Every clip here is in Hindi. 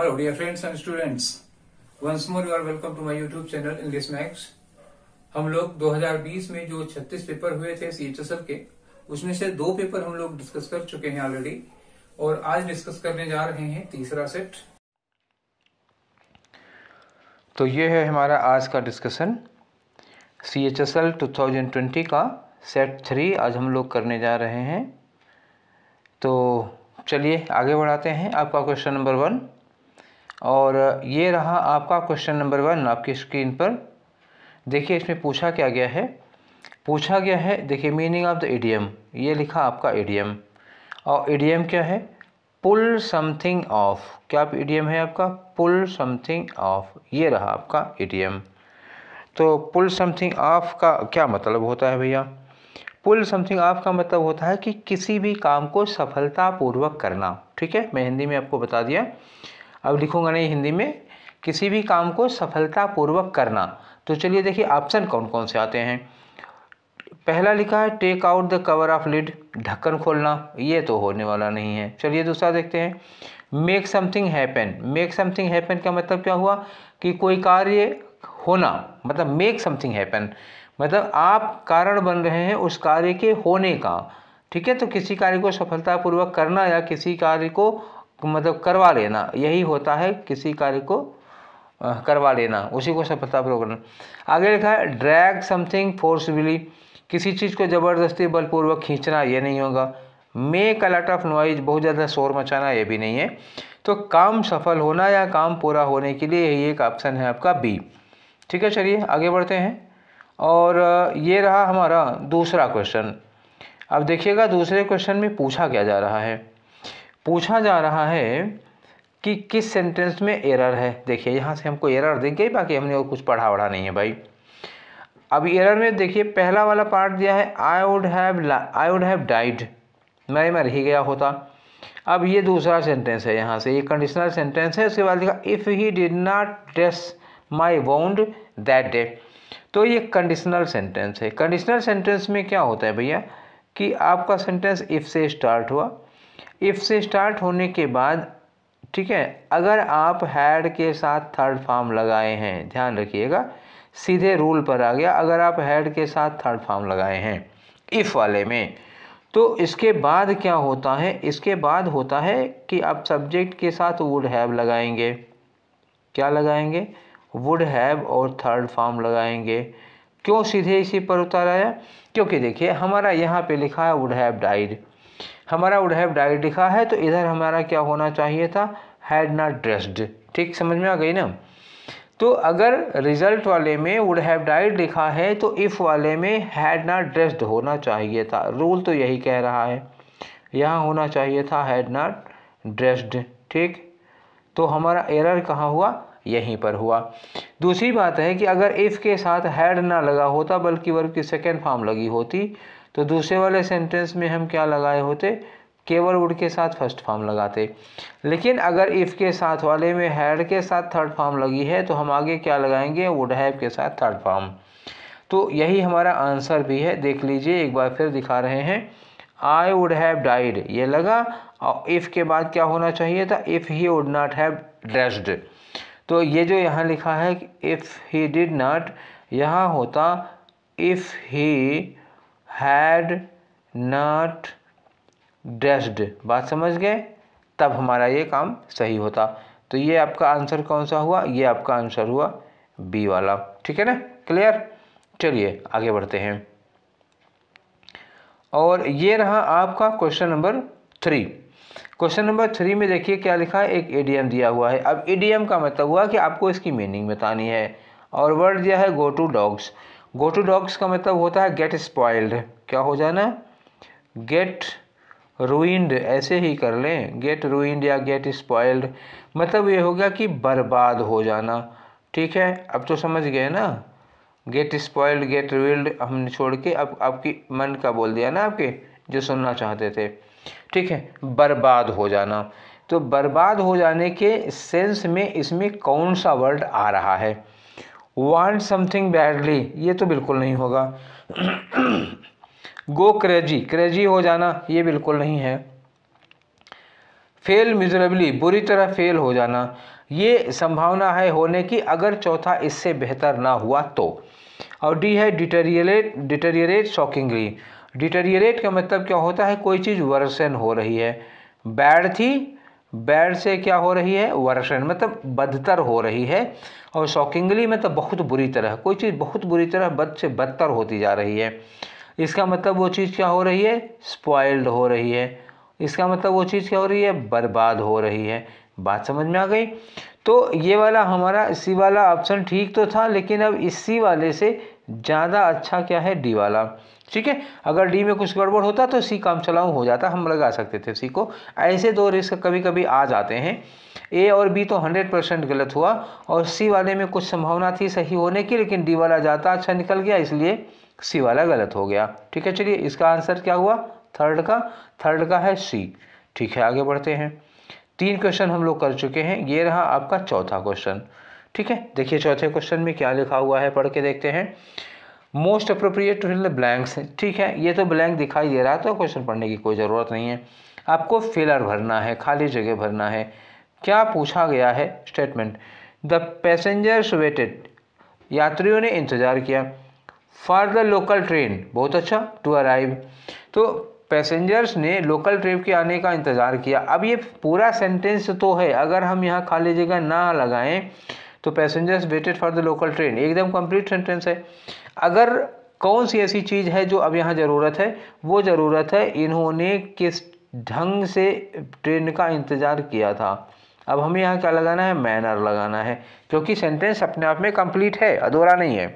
Hello dear friends and students, once more you are welcome to my YouTube channel English Max. हम लोग 2020 में जो 36 पेपर हुए थे सी के उसमें से दो पेपर हम लोग डिस्कस कर चुके हैं ऑलरेडी और आज डिस्कस करने जा रहे हैं तीसरा सेट तो ये है हमारा आज का discussion C H S L two thousand twenty का सेट थ्री आज हम लोग करने जा रहे हैं तो चलिए आगे बढ़ाते हैं आपका क्वेश्चन नंबर वन और ये रहा आपका क्वेश्चन नंबर वन आपकी स्क्रीन पर देखिए इसमें पूछा क्या गया है पूछा गया है देखिए मीनिंग ऑफ द एडियम ये लिखा आपका एडियम और एडियम क्या है पुल समथिंग ऑफ क्या आप एडियम है आपका पुल समथिंग ऑफ ये रहा आपका एडियम तो पुल समथिंग ऑफ का क्या मतलब होता है भैया पुल समथिंग ऑफ का मतलब होता है कि किसी भी काम को सफलतापूर्वक करना ठीक है मैं हिंदी में आपको बता दिया अब लिखूंगा नहीं हिंदी में किसी भी काम को सफलतापूर्वक करना तो चलिए देखिए ऑप्शन कौन कौन से आते हैं पहला लिखा है take out the cover of lid ढक्कन खोलना ये तो होने वाला नहीं है चलिए दूसरा देखते हैं make something happen make something happen का मतलब क्या हुआ कि कोई कार्य होना मतलब मेक समथिंग हैपन मतलब आप कारण बन रहे हैं उस कार्य के होने का ठीक है तो किसी कार्य को सफलतापूर्वक करना या किसी कार्य को मतलब करवा लेना यही होता है किसी कार्य को करवा लेना उसी को प्रयोग करना आगे लिखा है ड्रैग समथिंग फोर्सफुली किसी चीज़ को ज़बरदस्ती बलपूर्वक खींचना ये नहीं होगा मेक अलॉट ऑफ नॉइज बहुत ज़्यादा शोर मचाना ये भी नहीं है तो काम सफल होना या काम पूरा होने के लिए यही एक ऑप्शन है आपका बी ठीक है चलिए आगे बढ़ते हैं और ये रहा हमारा दूसरा क्वेश्चन अब देखिएगा दूसरे क्वेश्चन में पूछा क्या जा रहा है पूछा जा रहा है कि किस सेंटेंस में एरर है देखिए यहाँ से हमको एरर देंगे बाकी हमने और कुछ पढ़ा वढ़ा नहीं है भाई अब एरर में देखिए पहला वाला पार्ट दिया है I would have I would have died मैं मैं ही गया होता अब ये दूसरा सेंटेंस है यहाँ से ये कंडीशनल सेंटेंस है उसके बाद देखा if he did not dress my wound that day तो ये कंडीशनल सेंटेंस है कंडीशनल सेंटेंस में क्या होता है भैया कि आपका सेंटेंस इफ़ से स्टार्ट हुआ इफ़ से स्टार्ट होने के बाद ठीक है अगर आप हैड के साथ थर्ड फार्म लगाए हैं ध्यान रखिएगा सीधे रूल पर आ गया अगर आप हैड के साथ थर्ड फार्म लगाए हैं इफ़ वाले में तो इसके बाद क्या होता है इसके बाद होता है कि आप सब्जेक्ट के साथ वुड हैव लगाएंगे क्या लगाएंगे वुड हैव और थर्ड फॉर्म लगाएंगे क्यों सीधे इसी पर उतर आया क्योंकि देखिए हमारा यहाँ पे लिखा है वुड हैव डाइड हमारा वुड हैव डाइड लिखा है तो इधर हमारा क्या होना चाहिए था हैड नॉट ड्रेस्ड ठीक समझ में आ गई ना तो अगर रिजल्ट वाले में वुड हैव डाइड लिखा है तो इफ़ वाले में हैड नॉट ड्रेस्ड होना चाहिए था रूल तो यही कह रहा है यहाँ होना चाहिए था हैड नॉट ड्रेस्ड ठीक तो हमारा एरर कहाँ हुआ यहीं पर हुआ दूसरी बात है कि अगर इफ़ के साथ हैड ना लगा होता बल्कि वर्ब की सेकेंड फॉर्म लगी होती तो दूसरे वाले सेंटेंस में हम क्या लगाए होते केवल वुड के साथ फर्स्ट फॉर्म लगाते लेकिन अगर इफ़ के साथ वाले में हैड के साथ थर्ड फॉर्म लगी है तो हम आगे क्या लगाएंगे वुड हैव के साथ थर्ड फॉर्म तो यही हमारा आंसर भी है देख लीजिए एक बार फिर दिखा रहे हैं आई वुड हैव डाइड ये लगा और इफ़ के बाद क्या होना चाहिए था if he would not have dressed तो ये जो यहाँ लिखा है इफ़ ही डिड नॉट यहाँ होता if he had not dressed बात समझ गए तब हमारा ये काम सही होता तो ये आपका आंसर कौन सा हुआ ये आपका आंसर हुआ बी वाला ठीक है ना क्लियर चलिए आगे बढ़ते हैं और ये रहा आपका question number three question number three में देखिए क्या लिखा है एक एडीएम दिया हुआ है अब एडीएम का मतलब हुआ कि आपको इसकी मीनिंग बतानी है और वर्ड दिया है go to dogs go to dogs का मतलब होता है गेट स्पॉइल्ड क्या हो जाना गेट रूइंड ऐसे ही कर लें गेट रूइंड या गेट स्पॉइल्ड मतलब ये हो गया कि बर्बाद हो जाना ठीक है अब तो समझ गए ना गेट स्पॉइल्ड गेट रूइंड हमने छोड़ के अब आपकी मन का बोल दिया ना आपके जो सुनना चाहते थे ठीक है बर्बाद हो जाना तो बर्बाद हो जाने के सेंस में इसमें कौन सा वर्ड आ रहा है वांट समथिंग बैडली ये तो बिल्कुल नहीं होगा गो क्रेजी क्रेजी हो जाना ये बिल्कुल नहीं है फेल मिजरेबली बुरी तरह फेल हो जाना ये संभावना है होने की अगर चौथा इससे बेहतर ना हुआ तो और डी है डिटेरियरेट डिटेरियरेट शॉकिंगली डिटेरियरेट का मतलब क्या होता है कोई चीज़ वर्सन हो रही है बैड थी बैड से क्या हो रही है वर्सन मतलब बदतर हो रही है और शॉकिंगली में तो बहुत बुरी तरह कोई चीज़ बहुत बुरी तरह बद से बदतर होती जा रही है इसका मतलब वो चीज़ क्या हो रही है स्पॉइल्ड हो रही है इसका मतलब वो चीज़ क्या हो रही है बर्बाद हो रही है बात समझ में आ गई तो ये वाला हमारा इसी वाला ऑप्शन ठीक तो था लेकिन अब इसी वाले से ज़्यादा अच्छा क्या है डी वाला ठीक है अगर डी में कुछ गड़बड़ होता तो सी काम चलाऊ हो जाता हम लगा सकते थे सी को ऐसे दो रिस्क कभी कभी आ जाते हैं ए और बी तो 100 परसेंट गलत हुआ और सी वाले में कुछ संभावना थी सही होने की लेकिन डी वाला जाता अच्छा निकल गया इसलिए सी वाला गलत हो गया ठीक है चलिए इसका आंसर क्या हुआ थर्ड का थर्ड का है सी ठीक है आगे बढ़ते हैं तीन क्वेश्चन हम लोग कर चुके हैं ये रहा आपका चौथा क्वेश्चन ठीक है देखिए चौथे क्वेश्चन में क्या लिखा हुआ है पढ़ के देखते हैं मोस्ट अप्रोप्रिएट फिल ब्लैंक्स ठीक है ये तो ब्लैंक दिखाई दे रहा है तो क्वेश्चन पढ़ने की कोई ज़रूरत नहीं है आपको फिलर भरना है खाली जगह भरना है क्या पूछा गया है स्टेटमेंट द पैसेंजर्स वेटेड यात्रियों ने इंतज़ार किया फॉर द लोकल ट्रेन बहुत अच्छा टू अराइव तो पैसेंजर्स ने लोकल ट्रेन के आने का इंतज़ार किया अब ये पूरा सेंटेंस तो है अगर हम यहाँ खाली जगह ना लगाएं तो passengers waited for the local train एकदम कंप्लीट सेंटेंस है अगर कौन सी ऐसी चीज़ है जो अब यहाँ ज़रूरत है वो ज़रूरत है इन्होंने किस ढंग से ट्रेन का इंतज़ार किया था अब हमें यहाँ क्या लगाना है मैनर लगाना है क्योंकि सेंटेंस अपने आप में कंप्लीट है अधूरा नहीं है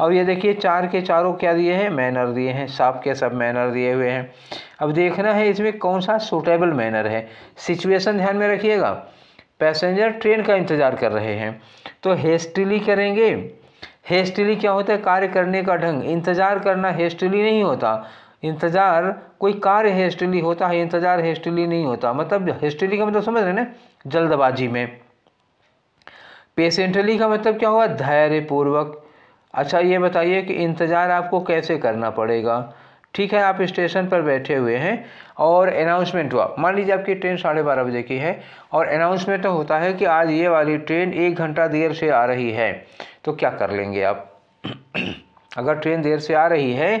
अब ये देखिए चार के चारों क्या दिए हैं मैनर दिए हैं साफ के सब मैनर दिए हुए हैं अब देखना है इसमें कौन सा सूटेबल मैनर है सिचुएशन ध्यान में रखिएगा पैसेंजर ट्रेन का इंतज़ार कर रहे हैं तो हेस्टिली करेंगे हेस्टली क्या होता है कार्य करने का ढंग इंतज़ार करना हेस्टली नहीं होता इंतज़ार कोई कार्य हेस्टली होता है इंतज़ार हेस्टली नहीं होता मतलब हेस्टली का मतलब समझ रहे ना जल्दबाजी में पेशेंटली का मतलब क्या हुआ धैर्यपूर्वक अच्छा ये बताइए कि इंतज़ार आपको कैसे करना पड़ेगा ठीक है आप स्टेशन पर बैठे हुए हैं और अनाउंसमेंट हुआ मान लीजिए आपकी ट्रेन साढ़े बारह बजे की है और अनाउंसमेंट तो होता है कि आज ये वाली ट्रेन एक घंटा देर से आ रही है तो क्या कर लेंगे आप अगर ट्रेन देर से आ रही है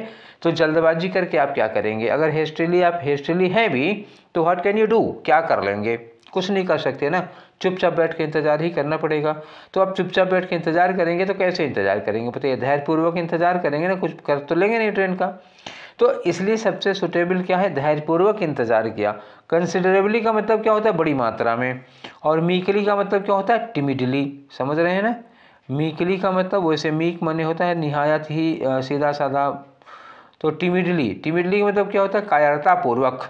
तो जल्दबाजी करके आप क्या करेंगे अगर हेस्टली आप हेस्टली हैं भी तो व्हाट कैन यू डू क्या कर लेंगे कुछ नहीं कर सकते ना चुपचाप बैठ के इंतज़ार ही करना पड़ेगा तो आप चुपचाप बैठ के इंतज़ार करेंगे तो कैसे इंतज़ार करेंगे पता है धैर्यपूर्वक इंतज़ार करेंगे ना कुछ कर तो लेंगे नहीं ट्रेन का तो इसलिए सबसे सुटेबल क्या है धैर्यपूर्वक इंतज़ार किया कंसिडरेबली का मतलब क्या होता है बड़ी मात्रा में और मीकली का मतलब क्या होता है टिमिडली समझ रहे हैं ना मीकली का मतलब वैसे मीक मने होता है निहायत ही सीधा साधा तो टिमिडली टिमिडली का मतलब क्या होता है कायरतापूर्वक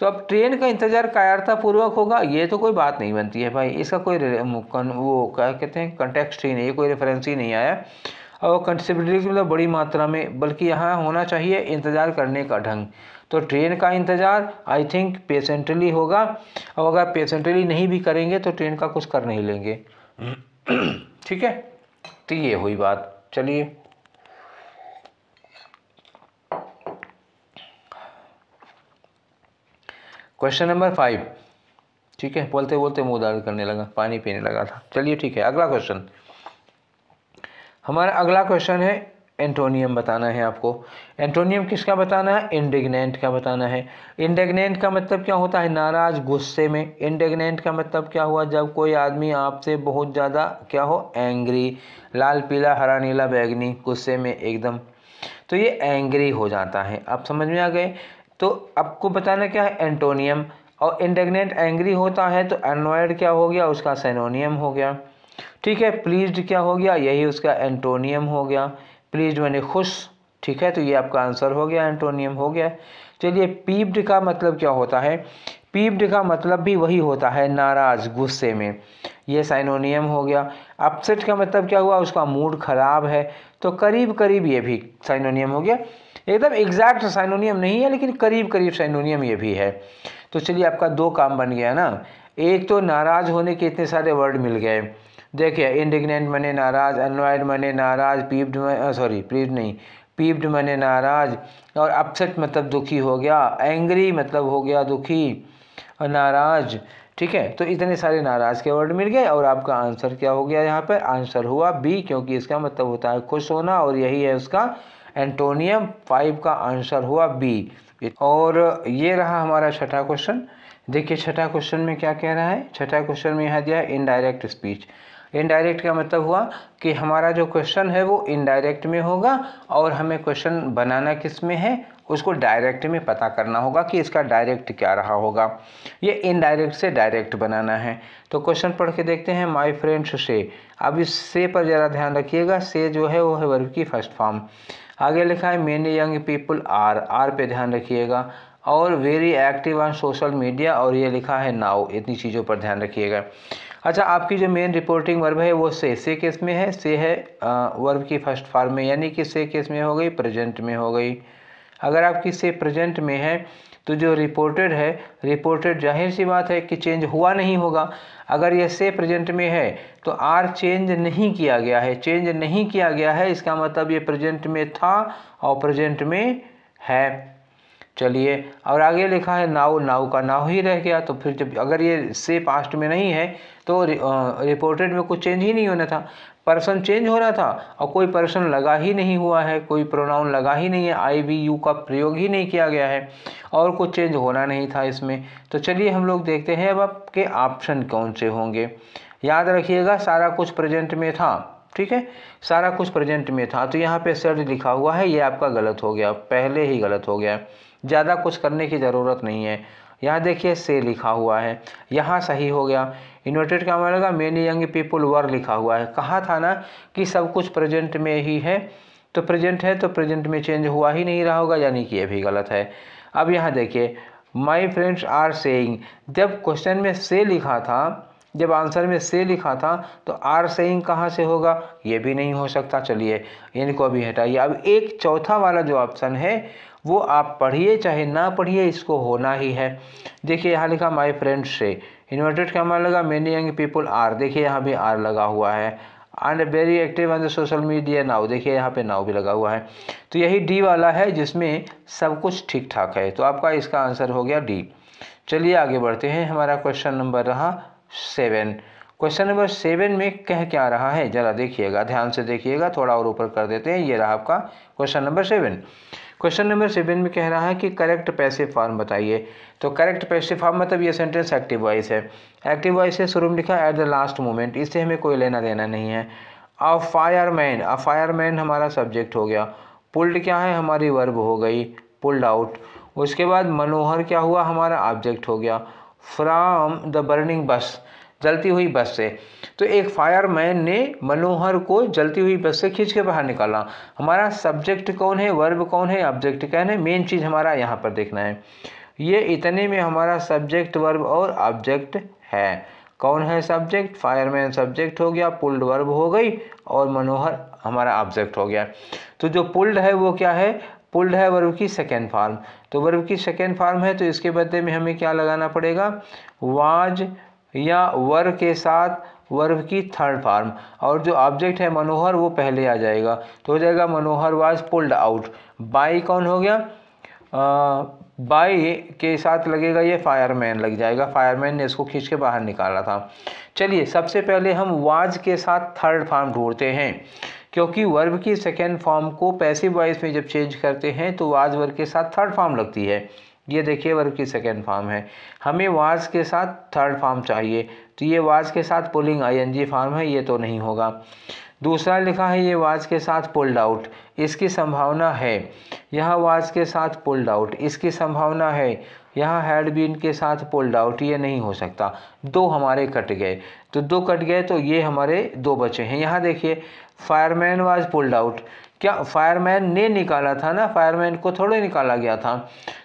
तो अब ट्रेन का इंतज़ार कायरतापूर्वक होगा ये तो कोई बात नहीं बनती है भाई इसका कोई वो क्या कहते हैं कंटेक्स्ट ही नहीं है कोई रेफरेंस ही नहीं आया और कंसिडरेशन मतलब बड़ी मात्रा में बल्कि यहाँ होना चाहिए इंतज़ार करने का ढंग तो ट्रेन का इंतज़ार आई थिंक पेशेंटली होगा और अगर पेशेंटली नहीं भी करेंगे तो ट्रेन का कुछ कर नहीं लेंगे ठीक है तो ये हुई बात चलिए क्वेश्चन नंबर फाइव ठीक है बोलते बोलते मुँह दर्द करने लगा पानी पीने लगा था चलिए ठीक है अगला क्वेश्चन हमारा अगला क्वेश्चन है एंटोनियम बताना है आपको एंटोनियम किसका बताना है इंडिग्नेंट का बताना है इंडिग्नेंट का मतलब क्या होता है नाराज़ गुस्से में इंडिग्नेंट का मतलब क्या हुआ जब कोई आदमी आपसे बहुत ज़्यादा क्या हो एंग्री लाल पीला हरा नीला बैगनी गुस्से में एकदम तो ये एंग्री हो जाता है आप समझ में आ गए तो आपको बताना क्या है एंटोनियम और इंडिग्नेंट एंग्री होता है तो एनवाइड क्या हो गया उसका सेनोनियम हो गया ठीक है प्लीज्ड क्या हो गया यही उसका एंटोनियम हो गया प्लीज्ड मैंने खुश ठीक है तो ये आपका आंसर हो गया एंटोनियम हो गया चलिए पीप्ड का मतलब क्या होता है पीप्ड का मतलब भी वही होता है नाराज़ गुस्से में ये साइनोनियम हो गया अपसेट का मतलब क्या हुआ उसका मूड ख़राब है तो करीब करीब ये भी साइनोनियम हो गया एकदम एग्जैक्ट साइनोनियम नहीं है लेकिन करीब करीब साइनोनियम ये भी है तो चलिए आपका दो काम बन गया ना एक तो नाराज़ होने के इतने सारे वर्ड मिल गए देखिए इंडिग्नेंट मने नाराज़ अनवाइड मने नाराज़ पीप्ड सॉरी पीप्ड नहीं पीप्ड मने नाराज़ और अपसेट मतलब दुखी हो गया एंग्री मतलब हो गया दुखी और नाराज़ ठीक है तो इतने सारे नाराज़ के वर्ड मिल गए और आपका आंसर क्या हो गया यहाँ पर आंसर हुआ बी क्योंकि इसका मतलब होता है खुश होना और यही है उसका एंटोनियम फाइव का आंसर हुआ बी और ये रहा हमारा छठा क्वेश्चन देखिए छठा क्वेश्चन में क्या कह रहा है छठा क्वेश्चन में यहाँ दिया इनडायरेक्ट स्पीच इनडायरेक्ट का मतलब हुआ कि हमारा जो क्वेश्चन है वो इनडायरेक्ट में होगा और हमें क्वेश्चन बनाना किस में है उसको डायरेक्ट में पता करना होगा कि इसका डायरेक्ट क्या रहा होगा ये इनडायरेक्ट से डायरेक्ट बनाना है तो क्वेश्चन पढ़ के देखते हैं माय फ्रेंड्स से अब इस से पर ज़रा ध्यान रखिएगा से जो है वो है वर्ग की फर्स्ट फॉर्म आगे लिखा है many young people are are पे ध्यान रखिएगा और very active on social media और ये लिखा है नाव इतनी चीज़ों पर ध्यान रखिएगा अच्छा आपकी जो मेन रिपोर्टिंग वर्ब है वो से से केस में है से है वर्ब की फर्स्ट फॉर्म में यानी कि से केस में हो गई प्रेजेंट में हो गई अगर आपकी से प्रेजेंट में है तो जो रिपोर्टेड है रिपोर्टेड जाहिर सी बात है कि चेंज हुआ नहीं होगा अगर यह से प्रेजेंट में है तो आर चेंज नहीं किया गया है चेंज नहीं किया गया है इसका मतलब ये प्रेजेंट में था और प्रेजेंट में है चलिए और आगे लिखा है नाव नाव का नाव ही रह गया तो फिर जब अगर ये से पास्ट में नहीं है तो रिपोर्टेड में कुछ चेंज ही नहीं होना था पर्सन चेंज होना था और कोई पर्सन लगा ही नहीं हुआ है कोई प्रोनाउन लगा ही नहीं है आई वी यू का प्रयोग ही नहीं किया गया है और कुछ चेंज होना नहीं था इसमें तो चलिए हम लोग देखते हैं अब आपके ऑप्शन कौन से होंगे याद रखिएगा सारा कुछ प्रेजेंट में था ठीक है सारा कुछ प्रेजेंट में था तो यहाँ पे सर लिखा हुआ है ये आपका गलत हो गया पहले ही गलत हो गया है ज़्यादा कुछ करने की ज़रूरत नहीं है यहाँ देखिए से लिखा हुआ है यहाँ सही हो गया इन्वर्टेड क्या लगा मेनी यंग पीपुल वर लिखा हुआ है कहा था ना कि सब कुछ प्रेजेंट में ही है तो प्रेजेंट है तो प्रेजेंट में चेंज हुआ ही नहीं रहा होगा यानी कि यह भी गलत है अब यहाँ देखिए माई फ्रेंड्स आर सेइंग जब क्वेश्चन में से लिखा था जब आंसर में से लिखा था तो आर सेइंग कहाँ से होगा ये भी नहीं हो सकता चलिए इनको भी हटाइए अब एक चौथा वाला जो ऑप्शन है वो आप पढ़िए चाहे ना पढ़िए इसको होना ही है देखिए यहाँ लिखा माय फ्रेंड से इन्वर्टेड का मान लगा मेनी यंग पीपल आर देखिए यहाँ भी आर लगा हुआ है and very active on the social media now देखिए यहाँ पे नाव भी लगा हुआ है तो यही डी वाला है जिसमें सब कुछ ठीक ठाक है तो आपका इसका आंसर हो गया डी चलिए आगे बढ़ते हैं हमारा क्वेश्चन नंबर रहा सेवन क्वेश्चन नंबर सेवन में कह क्या रहा है जरा देखिएगा ध्यान से देखिएगा थोड़ा और ऊपर कर देते हैं ये रहा आपका question number seven question number seven में कह रहा है कि करेक्ट पैसिव फॉर्म बताइए तो करेक्ट पैसिव फॉर्म मतलब ये सेंटेंस एक्टिव वॉइस है एक्टिव वॉइस है शुरू में लिखा एट द लास्ट मोमेंट इससे हमें कोई लेना देना नहीं है अ फायरमैन अ फायरमैन हमारा सब्जेक्ट हो गया पुल्ड क्या है हमारी वर्ब हो गई पुल्ड आउट उसके बाद मनोहर क्या हुआ हमारा ऑब्जेक्ट हो गया फ्राम द बर्निंग बस जलती हुई बस से तो एक फायरमैन ने मनोहर को जलती हुई बस से खींच के बाहर निकाला हमारा सब्जेक्ट कौन है वर्ब कौन है ऑब्जेक्ट कौन है मेन चीज़ हमारा यहाँ पर देखना है ये इतने में हमारा सब्जेक्ट वर्ब और ऑब्जेक्ट है कौन है सब्जेक्ट फायरमैन सब्जेक्ट हो गया पुल्ड वर्ब हो गई और मनोहर हमारा ऑब्जेक्ट हो गया तो जो पुल्ड है वो क्या है पुल्ड है वर्ब की सेकेंड फार्म तो वर्ब की सेकेंड फार्म है तो इसके बदले में हमें क्या लगाना पड़ेगा वाज या वर्ग के साथ वर्ग की थर्ड फार्म और जो ऑब्जेक्ट है मनोहर वो पहले आ जाएगा तो हो जाएगा Manohar was pulled out by कौन हो गया बाई के साथ लगेगा ये फायरमैन लग जाएगा फायरमैन ने इसको खींच के बाहर निकाला था चलिए सबसे पहले हम वाज के साथ थर्ड फार्म ढूंढते हैं क्योंकि वर्ब की सेकेंड फॉर्म को पैसिव वॉइस में जब चेंज करते हैं तो वाज वर्ब के साथ थर्ड फॉर्म लगती है ये देखिए वर्ग की सेकेंड फॉर्म है हमें वाज के साथ थर्ड फॉर्म चाहिए तो ये वाज के साथ पुलिंग आईएनजी फॉर्म है ये तो नहीं होगा दूसरा लिखा है ये वाज के साथ पुल्ड आउट इसकी संभावना है यह वाज के साथ पुल्ड आउट इसकी संभावना है यहाँ हैड बीन के साथ पुल्ड आउट ये नहीं हो सकता दो हमारे कट गए तो दो कट गए तो ये हमारे दो बचे हैं यहाँ देखिए फायरमैन वाज पुल्ड आउट क्या फायरमैन ने निकाला था ना फायरमैन को थोड़े निकाला गया था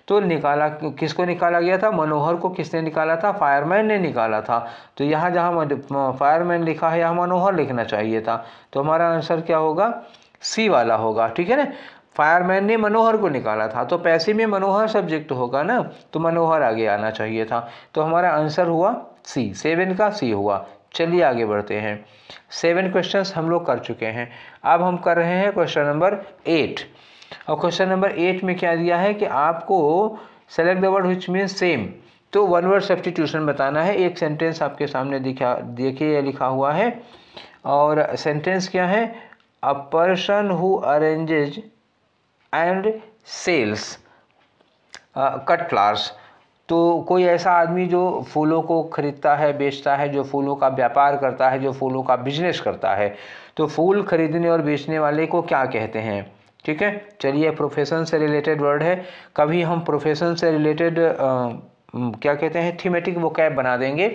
तो निकाला किसको निकाला गया था मनोहर को किसने निकाला था फायरमैन ने निकाला था तो यहाँ जहाँ फायरमैन लिखा है यहाँ मनोहर लिखना चाहिए था तो हमारा आंसर क्या होगा सी वाला होगा ठीक है ना फायरमैन ने मनोहर को निकाला था तो पैसे में मनोहर सब्जेक्ट होगा ना तो मनोहर आगे आना चाहिए था तो हमारा आंसर हुआ सी सेवन का सी हुआ चलिए आगे बढ़ते हैं सेवन क्वेश्चंस हम लोग कर चुके हैं अब हम कर रहे हैं क्वेश्चन नंबर एट और क्वेश्चन नंबर एट में क्या दिया है कि आपको select the word which mean same तो वन वर्ड सब्सटीट्यूशन बताना है एक सेंटेंस आपके सामने दिखा देखिए लिखा हुआ है और सेंटेंस क्या है a person who arranges and sells cut flowers तो कोई ऐसा आदमी जो फूलों को ख़रीदता है बेचता है जो फूलों का व्यापार करता है जो फूलों का बिजनेस करता है तो फूल ख़रीदने और बेचने वाले को क्या कहते हैं ठीक है चलिए प्रोफेशन से रिलेटेड वर्ड है कभी हम प्रोफेशन से रिलेटेड क्या कहते हैं थीमेटिक वोकैब बना देंगे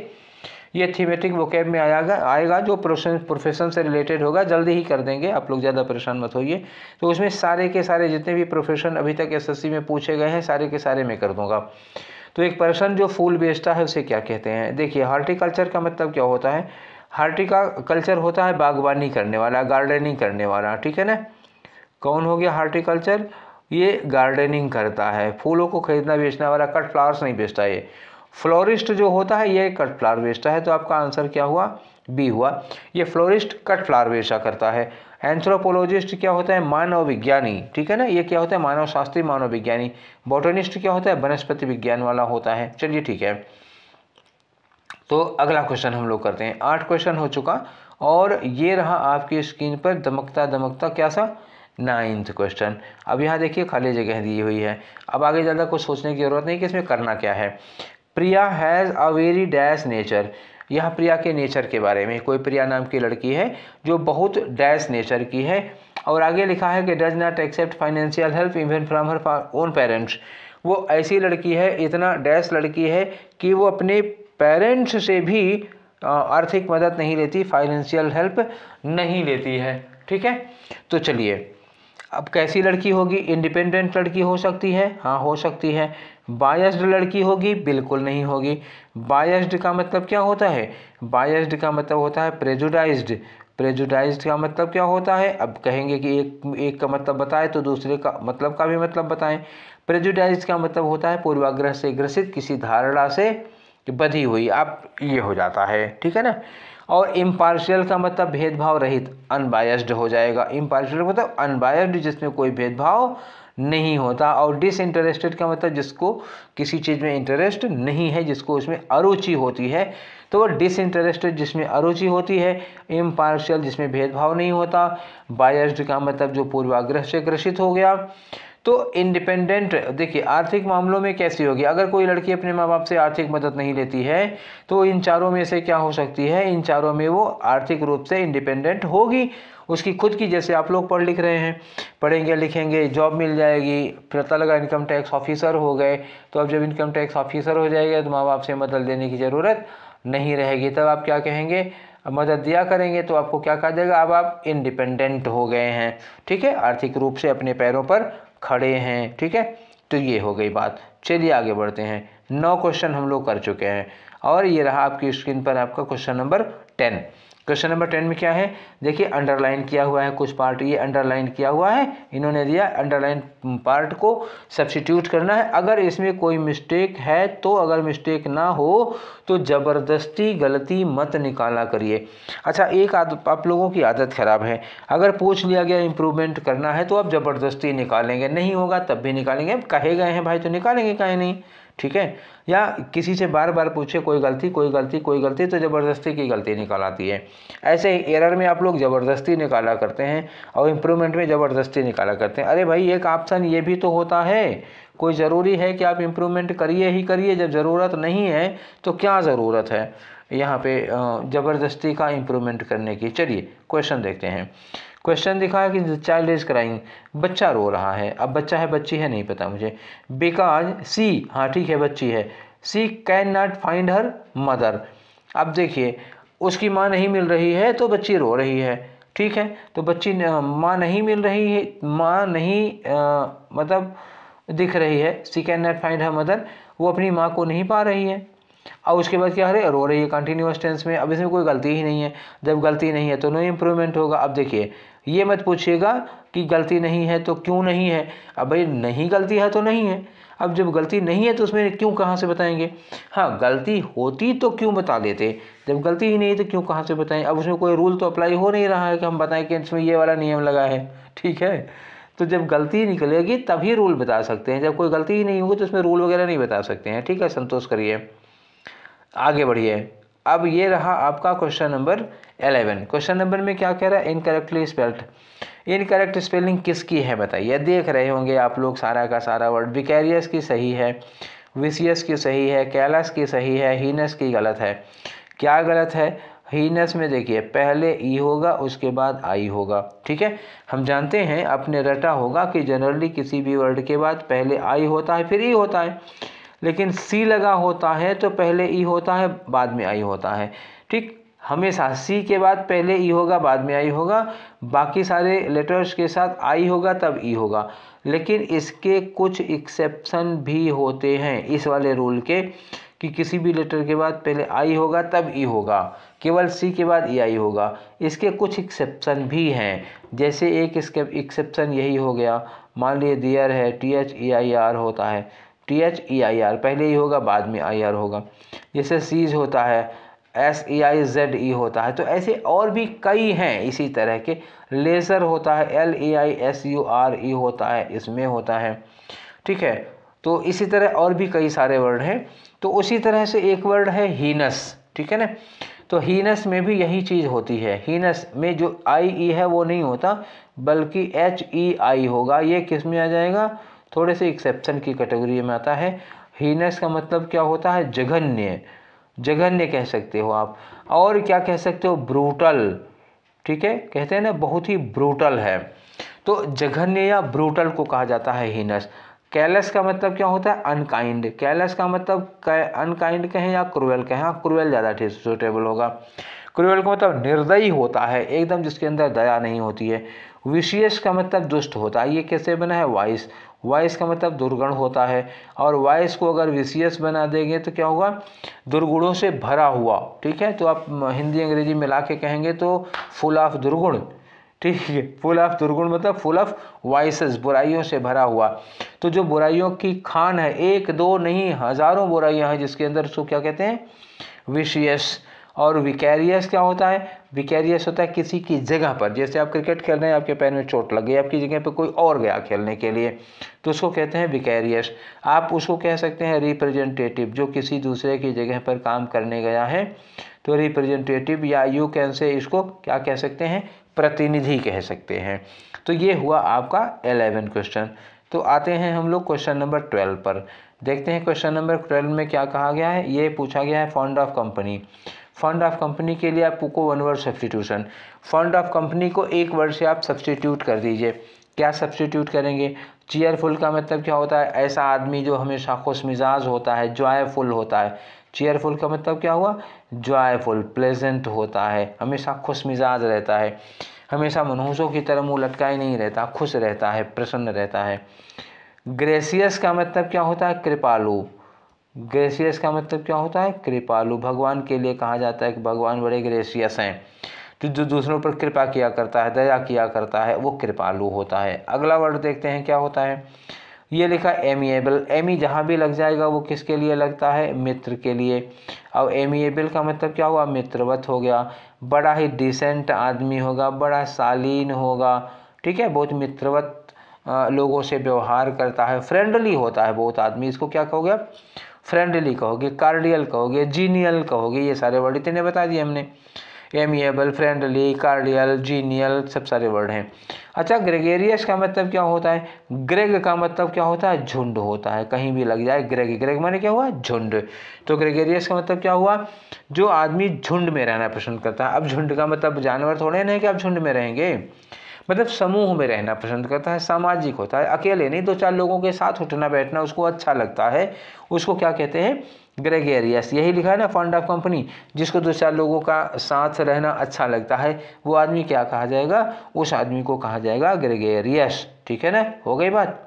ये थीमेटिक वोकैब में आएगा आएगा जो प्रोफेशन प्रोफेशन से रिलेटेड होगा जल्दी ही कर देंगे आप लोग ज़्यादा परेशान मत होइए तो उसमें सारे के सारे जितने भी प्रोफेशन अभी तक एसएससी में पूछे गए हैं सारे के सारे मैं कर दूँगा तो एक पर्सन जो फूल बेचता है उसे क्या कहते हैं देखिए हार्टिकल्चर का मतलब क्या होता है हार्टिका कल्चर होता है बागवानी करने वाला गार्डनिंग करने वाला ठीक है ना कौन हो गया हार्टिकल्चर ये गार्डनिंग करता है फूलों को खरीदना बेचने वाला कट फ्लावर्स नहीं बेचता ये फ्लोरिस्ट जो होता है ये कट फ्लावर बेचता है तो आपका आंसर क्या हुआ बी हुआ ये फ्लोरिस्ट कट फ्लावर बेचा करता है एंथ्रोपोलॉजिस्ट क्या होता है मानव विज्ञानी ठीक है ना ये क्या होता है मानव शास्त्री मानव विज्ञानी बॉटनिस्ट क्या होता है वनस्पति विज्ञान वाला होता है चलिए ठीक है तो अगला क्वेश्चन हम लोग करते हैं आठ क्वेश्चन हो चुका और ये रहा आपकी स्क्रीन पर दमकता दमकता क्या सा नाइन्थ क्वेश्चन अब यहाँ देखिए खाली जगह दी हुई है अब आगे ज़्यादा कुछ सोचने की ज़रूरत नहीं कि इसमें करना क्या है Priya has a very dash nature यहाँ प्रिया के नेचर के बारे में कोई प्रिया नाम की लड़की है जो बहुत डैश नेचर की है और आगे लिखा है कि does not accept financial help even from her own parents वो ऐसी लड़की है इतना डैश लड़की है कि वो अपने पेरेंट्स से भी आर्थिक मदद नहीं लेती फाइनेंशियल हेल्प नहीं लेती है ठीक है तो चलिए अब कैसी लड़की होगी इंडिपेंडेंट लड़की हो सकती है हाँ हो सकती है बायस्ड लड़की होगी बिल्कुल नहीं होगी बायस्ड का मतलब क्या होता है बायस्ड का मतलब होता है प्रेजुडाइज्ड प्रेजुडाइज का मतलब क्या होता है अब कहेंगे कि एक एक का मतलब बताएं तो दूसरे का मतलब का भी मतलब बताएं प्रेजुडाइज का मतलब होता है पूर्वाग्रह से ग्रसित किसी धारणा से बधी हुई आप ये हो जाता है ठीक है ना और इम्पार्शियल का मतलब भेदभाव रहित अनबायस्ड हो जाएगा इम्पार्शियल का मतलब अनबायस्ड जिसमें कोई भेदभाव नहीं होता और डिसइंटरेस्टेड का मतलब जिसको किसी चीज़ में इंटरेस्ट नहीं है जिसको उसमें अरुचि होती है तो वह डिसइंटरेस्टेड जिसमें अरुचि होती है इम्पार्शियल जिसमें भेदभाव नहीं होता बायस्ड का मतलब जो पूर्वाग्रह से ग्रसित हो गया तो इंडिपेंडेंट देखिए आर्थिक मामलों में कैसी होगी अगर कोई लड़की अपने माँ बाप से आर्थिक मदद नहीं लेती है तो इन चारों में से क्या हो सकती है इन चारों में वो आर्थिक रूप से इंडिपेंडेंट होगी उसकी खुद की जैसे आप लोग पढ़ लिख रहे हैं पढ़ेंगे लिखेंगे जॉब मिल जाएगी पता लगा इनकम टैक्स ऑफिसर हो गए तो अब जब इनकम टैक्स ऑफिसर हो जाएगा तो माँ बाप से मदद लेने की ज़रूरत नहीं रहेगी तब आप क्या कहेंगे मदद दिया करेंगे तो आपको क्या कहा जाएगा अब आप इंडिपेंडेंट हो गए हैं ठीक है आर्थिक रूप से अपने पैरों पर खड़े हैं ठीक है तो ये हो गई बात चलिए आगे बढ़ते हैं नौ क्वेश्चन हम लोग कर चुके हैं और ये रहा आपकी स्क्रीन पर आपका question number ten question number ten में क्या है देखिए अंडरलाइन किया हुआ है कुछ पार्ट ये अंडरलाइन किया हुआ है इन्होंने दिया अंडरलाइन पार्ट को सब्सिट्यूट करना है अगर इसमें कोई मिस्टेक है तो अगर मिस्टेक ना हो तो ज़बरदस्ती गलती मत निकाला करिए अच्छा एक आदत आप लोगों की आदत ख़राब है अगर पूछ लिया गया इम्प्रूवमेंट करना है तो आप ज़बरदस्ती निकालेंगे नहीं होगा तब भी निकालेंगे कहे गए हैं भाई तो निकालेंगे कहे नहीं ठीक है या किसी से बार बार पूछे कोई गलती कोई गलती कोई गलती तो ज़बरदस्ती की गलती निकाल आती है ऐसे ही एरर में आप लोग ज़बरदस्ती निकाला करते हैं और इम्प्रूवमेंट में ज़बरदस्ती निकाला करते हैं अरे भाई एक ऑप्शन ये भी तो होता है कोई ज़रूरी है कि आप इम्प्रूवमेंट करिए ही करिए जब ज़रूरत नहीं है तो क्या ज़रूरत है यहाँ पे ज़बरदस्ती का इम्प्रूवमेंट करने की चलिए क्वेश्चन देखते हैं क्वेश्चन दिखा है कि चाइल्ड रेज कराइंग बच्चा रो रहा है अब बच्चा है बच्ची है नहीं पता मुझे बिकॉज सी हाँ ठीक है बच्ची है she can not find her mother अब देखिए उसकी माँ नहीं मिल रही है तो बच्ची रो रही है ठीक है तो बच्ची माँ नहीं मिल रही है माँ नहीं आ, मतलब दिख रही है she can not find her mother वो अपनी माँ को नहीं पा रही है और उसके बाद क्या है रो रही है कंटिन्यूस टेंस में अब इसमें कोई गलती ही नहीं है जब गलती नहीं है तो नो इम्प्रूवमेंट होगा अब देखिए ये मत पूछिएगा कि गलती नहीं है तो क्यों नहीं है अब भाई नहीं गलती है तो नहीं है अब जब गलती नहीं है तो उसमें क्यों कहाँ से बताएंगे हाँ गलती होती तो क्यों बता देते जब गलती ही नहीं तो क्यों कहाँ से बताएं अब उसमें कोई रूल तो अप्लाई हो नहीं रहा है कि हम बताएं कि इसमें ये वाला नियम लगा है ठीक है तो जब गलती निकलेगी तभी रूल बता सकते हैं जब कोई गलती ही नहीं होगी तो उसमें रूल वगैरह नहीं बता सकते हैं ठीक है संतोष करिए आगे बढ़िए अब ये रहा आपका question number eleven question number में क्या कह रहा है इनकरेक्टली स्पेल्ट इनकरेक्ट स्पेलिंग किसकी है बताइए देख रहे होंगे आप लोग सारा का सारा वर्ड विकैरियस की सही है विसियस की सही है कैलस की सही है हीनस की गलत है क्या गलत है हीनस में देखिए पहले ई होगा उसके बाद आई होगा ठीक है हम जानते हैं अपने रटा होगा कि जनरली किसी भी वर्ड के बाद पहले आई होता है फिर ई होता है लेकिन सी लगा होता है तो पहले ई e होता है बाद में आई होता है ठीक हमेशा सी के बाद पहले ई e होगा बाद में आई होगा बाकी सारे लेटर्स के साथ आई होगा तब ई e होगा लेकिन इसके कुछ एक्सेप्शन भी होते हैं इस वाले रूल के कि किसी भी लेटर के बाद पहले आई होगा तब ई होगा केवल सी के बाद ई आई होगा इसके कुछ एक्सेप्शन भी हैं जैसे एक इसके एक्सेप्शन यही हो गया मान लिए दियर है T H E I R होता है T H E I R पहले ई होगा बाद में आई आर होगा जैसे सीज होता है एस ई आई जेड ई होता है तो ऐसे और भी कई हैं इसी तरह के लेज़र होता है L E I S U R E होता है इसमें होता है ठीक है तो इसी तरह और भी कई सारे वर्ड हैं तो उसी तरह से एक वर्ड है हीनस ठीक है ना तो हीनस में भी यही चीज़ होती है हीनस में जो आई ई e है वो नहीं होता बल्कि एच ई आई होगा ये किस में आ जाएगा थोड़े से एक्सेप्शन की कैटेगरी में आता है हीनस का मतलब क्या होता है जघन्य जघन्य कह सकते हो आप और क्या कह सकते हो ब्रूटल ठीक है कहते हैं ना बहुत ही ब्रूटल है तो जघन्य या ब्रूटल को कहा जाता है हीनस कैलस का मतलब क्या होता है अनकाइंड कैलस का मतलब अनकाइंड कहें या क्रुवेल कहें हाँ क्रुवेल ज़्यादा ठीक सुटेबल होगा क्रुवेल का मतलब निर्दयी होता है एकदम जिसके अंदर दया नहीं होती है विशेष का मतलब दुष्ट होता है ये कैसे बना है वाइस वाइस का मतलब दुर्गुण होता है और वाइस को अगर विशियस बना देंगे तो क्या होगा दुर्गुणों से भरा हुआ ठीक है तो आप हिंदी अंग्रेजी मिला के कहेंगे तो फुल ऑफ दुर्गुण ठीक है फुल ऑफ दुर्गुण मतलब फुल ऑफ वाइसेस बुराइयों से भरा हुआ तो जो बुराइयों की खान है एक दो नहीं हज़ारों बुराइयां हैं जिसके अंदर उसको क्या कहते हैं विशियस और विकैरियस क्या होता है विकैरियस होता है किसी की जगह पर जैसे आप क्रिकेट खेल रहे हैं आपके पैर में चोट लग गई आपकी जगह पर कोई और गया खेलने के लिए तो उसको कहते हैं विकैरियस आप उसको कह सकते हैं रिप्रेजेंटेटिव जो किसी दूसरे की जगह पर काम करने गया है तो रिप्रेजेंटेटिव या यू कैन से इसको क्या कह सकते हैं प्रतिनिधि कह सकते हैं तो ये हुआ आपका एलेवन क्वेश्चन तो आते हैं हम लोग क्वेश्चन नंबर ट्वेल्व पर देखते हैं क्वेश्चन नंबर ट्वेल्व में क्या कहा गया है ये पूछा गया है fund of company fund of company के लिए आपको को one word substitution fund of company को एक वर्ड से आप सब्सटीट्यूट कर दीजिए क्या सब्सटीट्यूट करेंगे चेयरफुल का मतलब क्या होता है ऐसा आदमी जो हमेशा खुश मिजाज होता है जॉयफुल होता है चेयरफुल का मतलब क्या हुआ जॉयफुल प्लेजेंट होता है हमेशा खुश मिजाज रहता है हमेशा मनहूसों की तरह मुँह लटका ही नहीं रहता खुश रहता है प्रसन्न रहता है ग्रेसियस का मतलब क्या होता है कृपालु ग्रेसियस का मतलब क्या होता है कृपालु भगवान के लिए कहा जाता है कि भगवान बड़े ग्रेसियस हैं तो जो दूसरों पर कृपा किया करता है दया किया करता है वो कृपालु होता है अगला वर्ड देखते हैं क्या होता है ये लिखा एमिएबल एमी जहाँ भी लग जाएगा वो किसके लिए लगता है मित्र के लिए अब एमिएबल का मतलब क्या हुआ मित्रवत हो गया बड़ा ही डिसेंट आदमी होगा बड़ा शालीन होगा ठीक है बहुत मित्रवत लोगों से व्यवहार करता है फ्रेंडली होता है बहुत आदमी इसको क्या कहोगे फ्रेंडली कहोगे कार्डियल कहोगे जीनियल कहोगे ये सारे वर्ड इतने बता दिए हमने एमिएबल फ्रेंडली कार्डियल जीनियल सब सारे वर्ड हैं अच्छा ग्रेगेरियस का मतलब क्या होता है ग्रेग का मतलब क्या होता है झुंड होता है कहीं भी लग जाए ग्रेग ग्रेग माने क्या हुआ झुंड तो ग्रेगेरियस का मतलब क्या हुआ जो आदमी झुंड में रहना पसंद करता है अब झुंड का मतलब जानवर थोड़े नहीं कि आप झुंड में रहेंगे मतलब समूह में रहना पसंद करता है सामाजिक होता है अकेले नहीं दो चार लोगों के साथ उठना बैठना उसको अच्छा लगता है उसको क्या कहते हैं ग्रेगेरियस यही लिखा है ना फंड ऑफ कंपनी जिसको दो चार लोगों का साथ रहना अच्छा लगता है वो आदमी क्या कहा जाएगा उस आदमी को कहा जाएगा ग्रेगेरियस ठीक है ना हो गई बात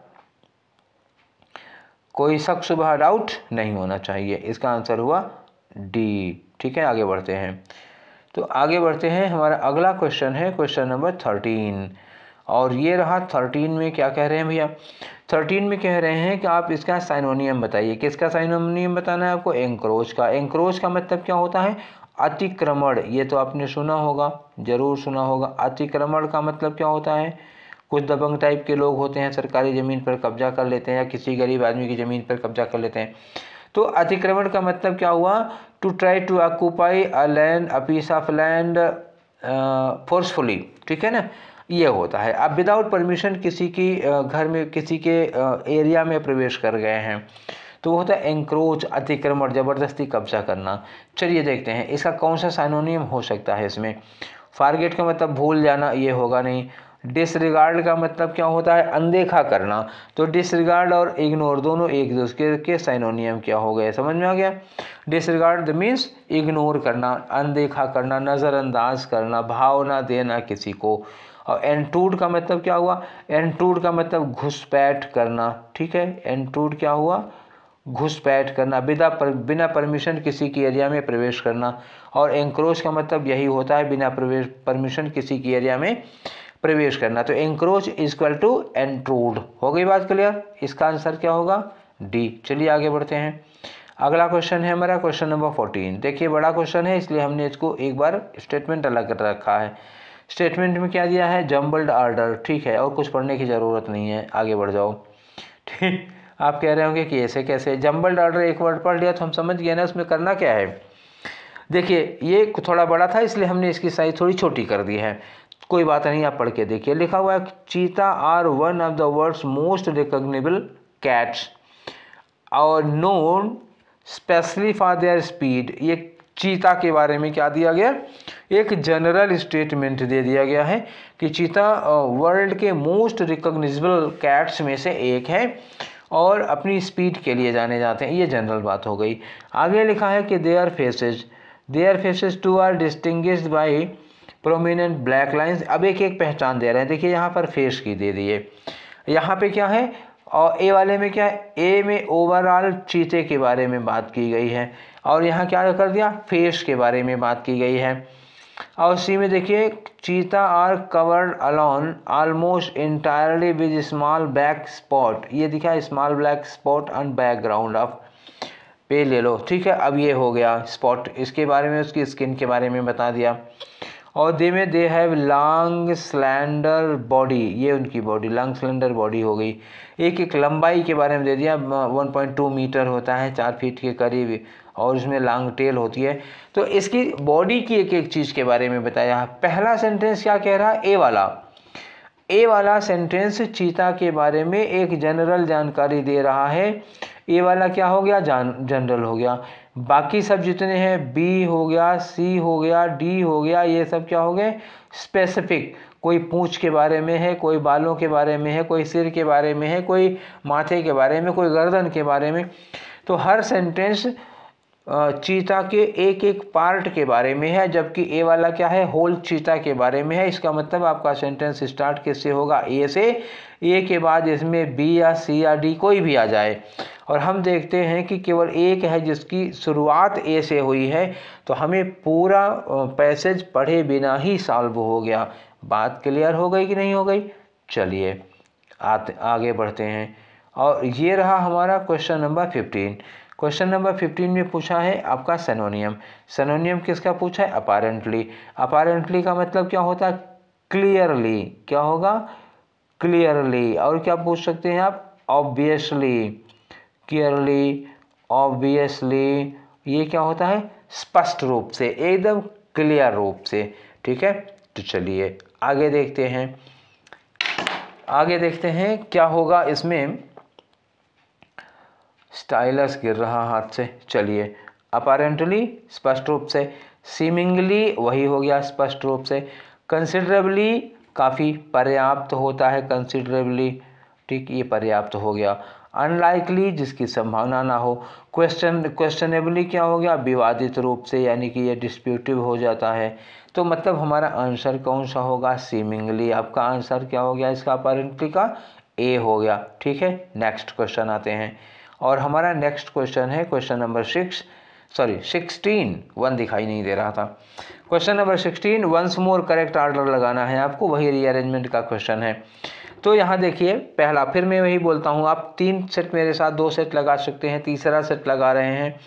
कोई शक सुबह डाउट नहीं होना चाहिए इसका आंसर हुआ डी ठीक है आगे बढ़ते हैं तो आगे बढ़ते हैं हमारा अगला क्वेश्चन है क्वेश्चन नंबर थर्टीन और ये रहा थर्टीन में क्या कह रहे हैं भैया थर्टीन में कह रहे हैं कि आप इसका साइनोनियम बताइए किसका साइनोनियम बताना है आपको एंक्रोच का एंक्रोच का मतलब क्या होता है अतिक्रमण ये तो आपने सुना होगा ज़रूर सुना होगा अतिक्रमण का मतलब क्या होता है कुछ दबंग टाइप के लोग होते हैं सरकारी ज़मीन पर कब्जा कर लेते हैं या किसी गरीब आदमी की ज़मीन पर कब्जा कर लेते हैं तो अतिक्रमण का मतलब क्या हुआ to try to occupy a land a piece of land forcefully ठीक है ना ये होता है अब विदाउट परमिशन किसी की uh, घर में किसी के एरिया uh, में प्रवेश कर गए हैं तो वो होता है एंक्रोच अतिक्रम और ज़बरदस्ती कब्जा करना चलिए देखते हैं इसका कौन सा साइनोनियम हो सकता है इसमें फारगेट का मतलब भूल जाना ये होगा नहीं डिसरिगार्ड का मतलब क्या होता है अनदेखा करना तो डिसरिगार्ड और इग्नोर दोनों एक दूसरे के साइनोनियम क्या हो गए समझ में आ गया डिसरिगार्ड द मीन्स इग्नोर करना अनदेखा करना नज़रअंदाज करना भावना देना किसी को और एंटूड का मतलब क्या हुआ एंटूड का मतलब घुसपैठ करना ठीक है एंटूड क्या हुआ घुसपैठ करना बिना पर, बिना परमिशन किसी की एरिया में प्रवेश करना और एंक्रोच का मतलब यही होता है बिना प्रवेश परमिशन किसी की एरिया में प्रवेश करना तो encroach is equal to intrude हो गई बात क्लियर इसका आंसर क्या होगा डी चलिए आगे बढ़ते हैं अगला क्वेश्चन है हमारा क्वेश्चन नंबर फोर्टीन देखिए बड़ा क्वेश्चन है इसलिए हमने इसको एक बार स्टेटमेंट अलग कर रखा है स्टेटमेंट में क्या दिया है जम्बल्ड ऑर्डर ठीक है और कुछ पढ़ने की ज़रूरत नहीं है आगे बढ़ जाओ ठीक आप कह रहे होंगे कि ऐसे कैसे जम्बल्ड ऑर्डर एक वर्ड पढ़ लिया तो हम समझ गए ना उसमें करना क्या है देखिए ये थोड़ा बड़ा था इसलिए हमने इसकी साइज़ थोड़ी छोटी कर दी है कोई बात नहीं आप पढ़ के देखिए लिखा हुआ है cheetah are one of the world's most recognisable cats और known especially for their speed ये चीता के बारे में क्या दिया गया एक जनरल स्टेटमेंट दे दिया गया है कि चीता वर्ल्ड के मोस्ट रिकग्निजबल कैट्स में से एक है और अपनी स्पीड के लिए जाने जाते हैं ये जनरल बात हो गई आगे लिखा है कि they are faces they are faces to are distinguish by prominent black lines अब एक एक पहचान दे रहे हैं देखिए यहाँ पर फेस की दे दिए यहाँ पे क्या है और ए वाले में क्या है ए में ओवरऑल चीते के बारे में बात की गई है और यहाँ क्या कर दिया फेस के बारे में बात की गई है और सी में देखिए cheetah are covered alone almost entirely with small black spot ये दिखा small black spot on background of pale ले लो ठीक है अब ये हो गया स्पॉट इसके बारे में उसकी स्किन के बारे में बता दिया और दे में they have long slender body ये उनकी बॉडी लॉन्ग स्लेंडर बॉडी हो गई एक एक लंबाई के बारे में दे दिया 1.2 मीटर होता है चार फीट के करीब और उसमें लॉन्ग टेल होती है तो इसकी बॉडी की एक एक चीज़ के बारे में बताया पहला सेंटेंस क्या कह रहा है ए वाला ए वाला सेंटेंस चीता के बारे में एक जनरल जानकारी दे रहा है ए वाला क्या हो गया जान जनरल हो गया बाकी सब जितने हैं बी हो गया सी हो गया डी हो गया ये सब क्या हो गए स्पेसिफिक कोई पूछ के बारे में है कोई बालों के बारे में है कोई सिर के बारे में है कोई माथे के बारे में कोई गर्दन के बारे में तो हर सेंटेंस चीता के एक एक पार्ट के बारे में है जबकि ए वाला क्या है होल चीता के बारे में है इसका मतलब आपका सेंटेंस स्टार्ट किससे होगा ए से ए के बाद इसमें बी या सी या डी कोई भी आ जाए और हम देखते हैं कि केवल एक है जिसकी शुरुआत ए से हुई है तो हमें पूरा पैसेज पढ़े बिना ही सॉल्व हो गया बात क्लियर हो गई कि नहीं हो गई चलिए आते आगे बढ़ते हैं और ये रहा हमारा question number fifteen question number fifteen में पूछा है आपका सनोनियम सनोनियम किसका पूछा है अपारेंटली अपारेंटली का मतलब क्या होता है क्लियरली क्या होगा क्लियरली और क्या पूछ सकते हैं आप ऑब्वियसली क्लियरली ऑब्वियसली ये क्या होता है स्पष्ट रूप से एकदम क्लियर रूप से ठीक है तो चलिए आगे देखते हैं आगे देखते हैं क्या होगा इसमें स्टाइलस गिर रहा हाथ से चलिए अपारेंटली स्पष्ट रूप से सीमिंगली वही हो गया स्पष्ट रूप से कंसिडरेबली काफ़ी पर्याप्त होता है कंसिडरेबली ठीक ये पर्याप्त हो गया अनलाइकली जिसकी संभावना ना हो क्वेश्चन क्वेश्चनेबली क्या हो गया विवादित रूप से यानी कि ये डिस्प्यूटिव हो जाता है तो मतलब हमारा आंसर कौन सा होगा सीमिंगली आपका आंसर क्या हो गया इसका अपारेंटली का ए हो गया ठीक है नेक्स्ट क्वेश्चन आते हैं और हमारा नेक्स्ट क्वेश्चन है question number six sorry sixteen one दिखाई नहीं दे रहा था question number sixteen once more correct order लगाना है आपको वही रीअरेंजमेंट का क्वेश्चन है तो यहाँ देखिए पहला फिर मैं वही बोलता हूँ आप तीन सेट मेरे साथ दो सेट लगा सकते हैं तीसरा सेट लगा रहे हैं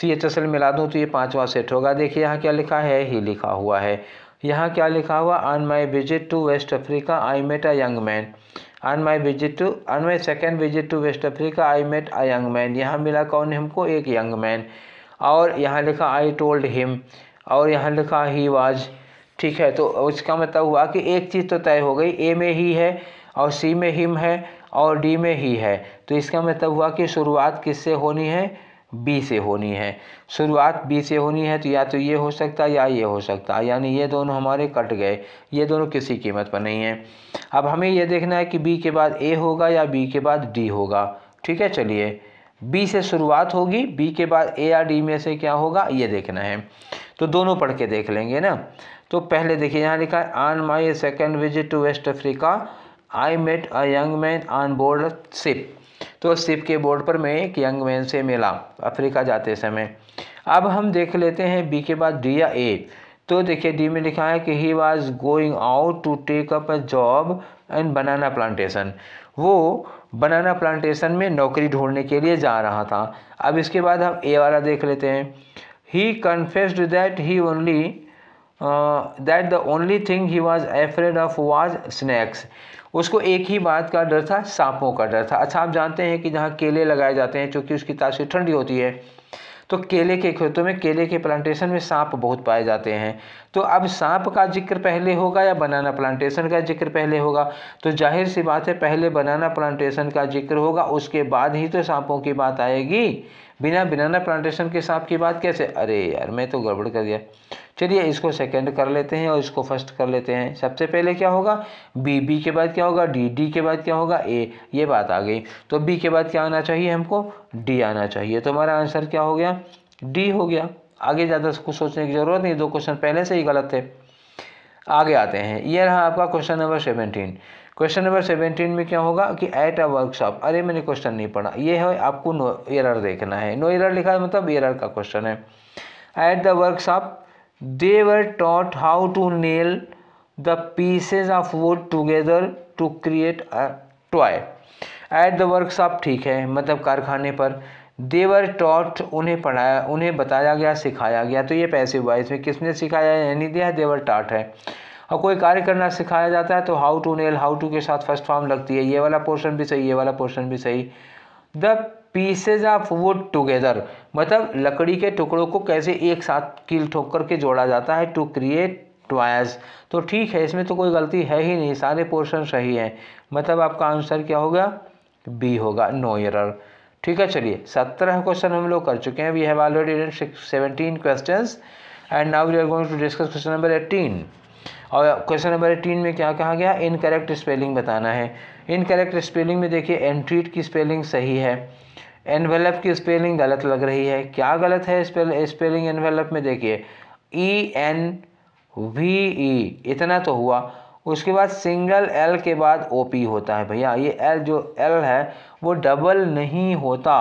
सी एच एस एल मिला दूँ तो ये पाँचवा सेट होगा देखिए यहाँ क्या लिखा है ही लिखा हुआ है यहाँ क्या लिखा हुआ on my visit to West Africa I met a young man on my visit to on my second visit to West Africa I met a young man यहाँ मिला कौन हमको एक यंग मैन और यहाँ लिखा आई टोल्ड हिम और यहाँ लिखा ही वाज ठीक है तो उसका मतलब हुआ कि एक चीज़ तो तय हो गई ए में ही है और सी में हिम है और डी में ही है तो इसका मतलब हुआ कि शुरुआत किससे होनी है बी से होनी है शुरुआत बी से होनी है तो या तो ये हो सकता है या ये हो सकता है यानी ये दोनों हमारे कट गए ये दोनों किसी कीमत पर नहीं है अब हमें यह देखना है कि बी के बाद ए होगा या बी के बाद डी होगा ठीक है चलिए बी से शुरुआत होगी बी के बाद ए या डी में से क्या होगा ये देखना है तो दोनों पढ़ के देख लेंगे ना तो पहले देखिए यहाँ लिखा है on my second visit to West Africa I met a young man on board ship तो शिप के बोर्ड पर मैं एक यंग मैन से मिला अफ्रीका जाते समय अब हम देख लेते हैं बी के बाद डी या ए तो देखिए डी में लिखा है कि he was going out to take up a job and banana plantation वो बनाना प्लांटेशन में नौकरी ढूंढने के लिए जा रहा था अब इसके बाद हम ए वाला देख लेते हैं he confessed that he only that the only thing he was afraid of was snakes उसको एक ही बात का डर था सांपों का डर था अच्छा आप जानते हैं कि जहाँ केले लगाए जाते हैं चूँकि उसकी तासीर ठंडी होती है तो केले के खेतों में केले के प्लांटेशन में सांप बहुत पाए जाते हैं तो अब सांप का जिक्र पहले होगा या बनाना प्लांटेशन का जिक्र पहले होगा तो जाहिर सी बात है पहले बनाना प्लांटेशन का जिक्र होगा उसके बाद ही तो सांपों की बात आएगी बिना बनाना प्लांटेशन के हिसाब की बात कैसे अरे यार मैं तो गड़बड़ कर दिया चलिए इसको सेकंड कर लेते हैं और इसको फर्स्ट कर लेते हैं सबसे पहले क्या होगा बी बी के बाद क्या होगा डी डी के बाद क्या होगा ए ये बात आ गई तो बी के बाद क्या आना चाहिए हमको डी आना चाहिए तो हमारा आंसर क्या हो गया डी हो गया आगे ज़्यादा कुछ सोचने की ज़रूरत नहीं दो क्वेश्चन पहले से ही गलत थे आगे आते हैं ये रहा आपका question number seventeen question number seventeen में क्या होगा कि एट अ वर्कशॉप अरे मैंने क्वेश्चन नहीं पढ़ा ये है आपको नो एरर देखना है नो एरर लिखा है मतलब एरर का क्वेश्चन है at the workshop they were taught how to nail the pieces of wood together to create a toy at the workshop ठीक है मतलब कारखाने पर देवर टॉट उन्हें पढ़ाया उन्हें बताया गया सिखाया गया तो ये पैसे हुआ इसमें किसने सिखाया यानी दिया देवर टॉट है और कोई कार्य करना सिखाया जाता है तो how to nail how to के साथ फर्स्ट फॉर्म लगती है ये वाला पोर्शन भी सही ये वाला पोर्शन भी सही the pieces of wood together मतलब लकड़ी के टुकड़ों को कैसे एक साथ कील ठोक करके जोड़ा जाता है टू क्रिएट ट्वाइस तो ठीक है इसमें तो कोई गलती है ही नहीं सारे पोर्शन सही हैं मतलब आपका आंसर क्या होगा बी होगा नो एरर ठीक है चलिए सत्रह क्वेश्चन हम लोग कर चुके हैं we have already seventeen question and now we are going to discuss question number eighteen और क्वेश्चन नंबर एटीन में क्या कहा गया इनकरेक्ट स्पेलिंग बताना है इनकरेक्ट स्पेलिंग में देखिए एंट्रीट की स्पेलिंग सही है एनवेलप की स्पेलिंग गलत लग रही है क्या गलत है स्पेल स्पेलिंग एनवेलप में देखिए ई एन वी ई इतना तो हुआ उसके बाद सिंगल एल के बाद ओ पी होता है भैया ये एल जो एल है वो डबल नहीं होता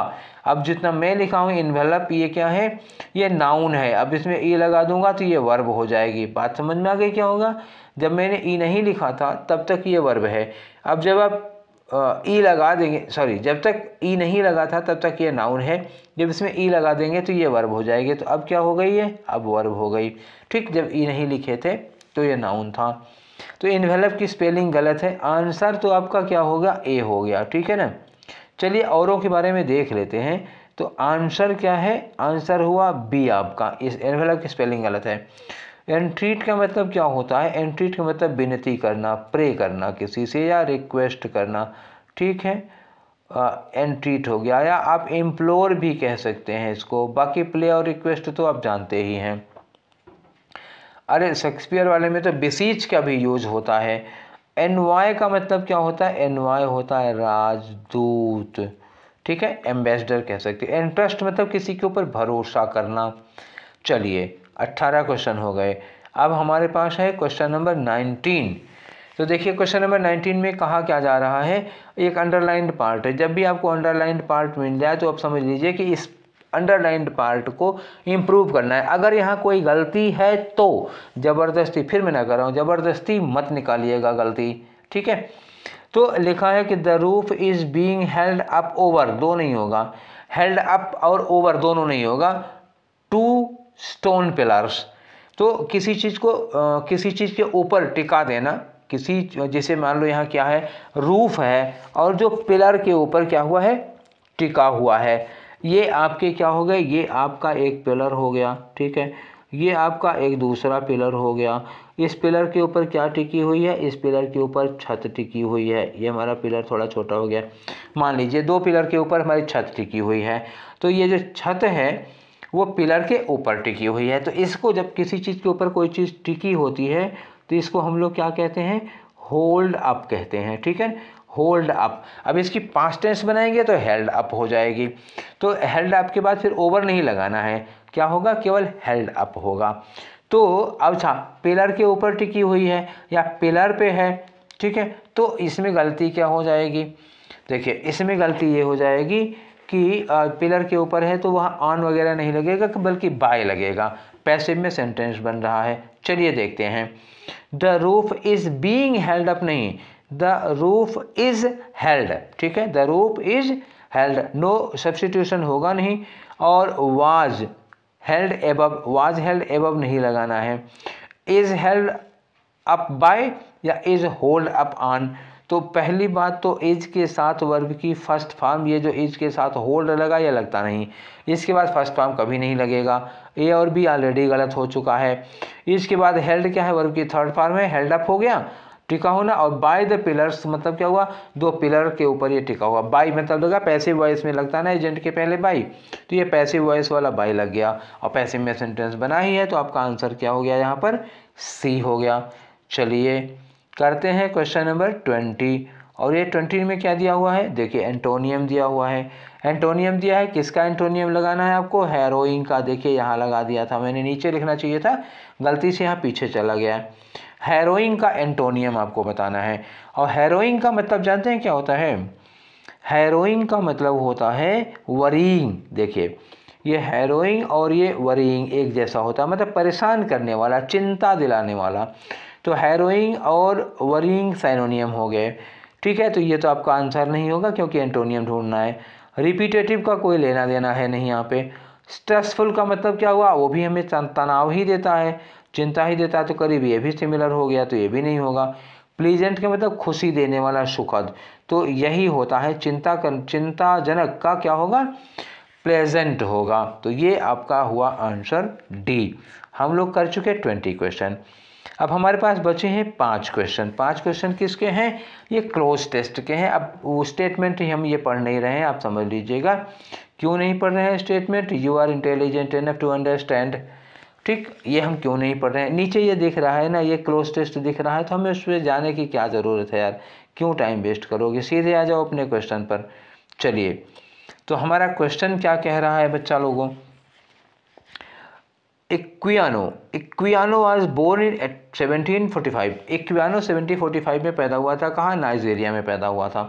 अब जितना मैं लिखा हूँ इन्वेलप ये क्या है ये नाउन है अब इसमें ई e लगा दूंगा तो ये वर्ब हो जाएगी बात समझ में आ गई क्या होगा जब मैंने ई e नहीं लिखा था तब तक ये वर्ब है अब जब आप ई e लगा देंगे सॉरी जब तक ई नहीं लगा था तब तक ये नाउन है जब इसमें ई लगा देंगे तो ये वर्ब हो जाएगी तो अब क्या हो गई है अब वर्ब हो गई ठीक जब ई नहीं लिखे थे तो ये नाउन था तो इन्वेलप की स्पेलिंग गलत है आंसर तो आपका क्या होगा ए हो गया ठीक है ना चलिए औरों के बारे में देख लेते हैं तो आंसर क्या है आंसर हुआ बी आपका इस एनवेलप की स्पेलिंग गलत है एंट्रीट का मतलब क्या होता है एंट्रीट का मतलब विनती करना प्रे करना किसी से या रिक्वेस्ट करना ठीक है एंट्रीट हो गया या आप एम्प्लोर भी कह सकते हैं इसको बाकी प्ले और रिक्वेस्ट तो आप जानते ही हैं अरे शेक्सपियर वाले में तो बेसीच का भी यूज होता है एन वाई का मतलब क्या होता है एन वाई होता है राजदूत ठीक है एम्बेसडर कह सकते हैं इंटरेस्ट मतलब किसी के ऊपर भरोसा करना चलिए अट्ठारह क्वेश्चन हो गए अब हमारे पास है क्वेश्चन नंबर नाइनटीन तो देखिए क्वेश्चन नंबर नाइनटीन में कहा क्या जा रहा है एक अंडरलाइंड पार्ट है जब भी आपको अंडरलाइंड पार्ट मिल जाए तो आप समझ लीजिए कि इस अंडरलाइंड पार्ट को इम्प्रूव करना है अगर यहाँ कोई गलती है तो ज़बरदस्ती फिर मैं ना कर रहा हूँ ज़बरदस्ती मत निकालिएगा गलती ठीक है तो लिखा है कि the roof is being held up over दो नहीं होगा हेल्ड अप और ओवर दोनों नहीं होगा टू स्टोन पिलर्स तो किसी चीज़ को आ, किसी चीज़ के ऊपर टिका देना किसी जैसे मान लो यहाँ क्या है रूफ है और जो पिलर के ऊपर क्या हुआ है टिका हुआ है ये आपके क्या हो गए ये आपका एक पिलर हो गया ठीक है ये आपका एक दूसरा पिलर हो गया इस पिलर के ऊपर क्या टिकी हुई है इस पिलर के ऊपर छत टिकी हुई है ये हमारा पिलर थोड़ा छोटा हो गया मान लीजिए दो पिलर के ऊपर हमारी छत टिकी हुई है तो ये जो छत है वो पिलर के ऊपर टिकी हुई है तो इसको जब किसी चीज़ के ऊपर कोई चीज़ टिकी होती है तो इसको हम लोग क्या कहते हैं होल्ड अप कहते हैं ठीक है होल्ड अप अब इसकी पांच टेंस बनाएंगे तो हेल्ड अप हो जाएगी तो हेल्ड अप के बाद फिर ओवर नहीं लगाना है क्या होगा केवल हेल्ड अप होगा तो अच्छा पिलर के ऊपर टिकी हुई है या पिलर पे है ठीक है तो इसमें गलती क्या हो जाएगी देखिए इसमें गलती ये हो जाएगी कि पिलर के ऊपर है तो वहाँ ऑन वगैरह नहीं लगेगा बल्कि बाय लगेगा पैसिव में सेंटेंस बन रहा है चलिए देखते हैं the roof is being held up नहीं द रूफ इज हेल्ड ठीक है the roof is held no substitution होगा नहीं और was held above was held above नहीं लगाना है इज हेल्ड अप बाय या इज होल्ड अप ऑन तो पहली बात तो इज के साथ वर्ब की फर्स्ट फॉर्म ये जो इज के साथ होल्ड लगा या लगता नहीं इसके बाद फर्स्ट फॉर्म कभी नहीं लगेगा ए और बी ऑलरेडी गलत हो चुका है इसके बाद हेल्ड क्या है वर्ब की थर्ड फॉर्म है हेल्ड अप हो गया टिका होना और बाय द पिलर्स मतलब क्या हुआ दो पिलर के ऊपर ये टिका हुआ बाई मतलब लगा पैसे वॉइस में लगता ना एजेंट के पहले बाई तो ये पैसे वॉइस वाला बाई लग गया और पैसे में सेंटेंस बना ही है तो आपका आंसर क्या हो गया यहाँ पर सी हो गया चलिए करते हैं क्वेश्चन नंबर ट्वेंटी और ये ट्वेंटी में क्या दिया हुआ है देखिए एंटोनियम दिया हुआ है एंटोनियम दिया है किसका एंटोनियम लगाना है आपको हेरोइन का देखिए यहाँ लगा दिया था मैंने नीचे लिखना चाहिए था गलती से यहाँ पीछे चला गया है हैरोइन का एंटोनियम आपको बताना है और हैरोइन का मतलब जानते हैं क्या होता है हैरोइन का मतलब होता है वरिंग देखिए ये हैरोइन और ये वरिंग एक जैसा होता है मतलब परेशान करने वाला चिंता दिलाने वाला तो हैरोइन और वरिंग साइनोनियम हो गए ठीक है तो ये तो आपका आंसर नहीं होगा क्योंकि एंटोनियम ढूंढना है रिपीटेटिव का कोई लेना देना है नहीं यहाँ पे स्ट्रेसफुल का मतलब क्या हुआ वो भी हमें तनाव ही देता है चिंता ही देता तो करीब ये भी सिमिलर हो गया तो ये भी नहीं होगा प्लीजेंट का मतलब खुशी देने वाला सुखद तो यही होता है चिंता कर चिंताजनक का क्या होगा प्लेजेंट होगा तो ये आपका हुआ आंसर डी हम लोग कर चुके ट्वेंटी क्वेश्चन अब हमारे पास बचे हैं पांच क्वेश्चन पांच क्वेश्चन किसके हैं ये क्लोज टेस्ट के हैं अब वो स्टेटमेंट हम ये पढ़ नहीं रहे हैं आप समझ लीजिएगा क्यों नहीं पढ़ रहे हैं statement you are intelligent enough to understand ठीक ये हम क्यों नहीं पढ़ रहे हैं नीचे ये दिख रहा है ना ये क्लोज टेस्ट दिख रहा है तो हमें उसमें जाने की क्या ज़रूरत है यार क्यों टाइम वेस्ट करोगे सीधे आ जाओ अपने क्वेश्चन पर चलिए तो हमारा क्वेश्चन क्या कह रहा है बच्चा लोगों इक्वियानो इक्वियानो आज born in seventeen forty five Equiano seventeen forty five में पैदा हुआ था कहाँ नाइजेरिया में पैदा हुआ था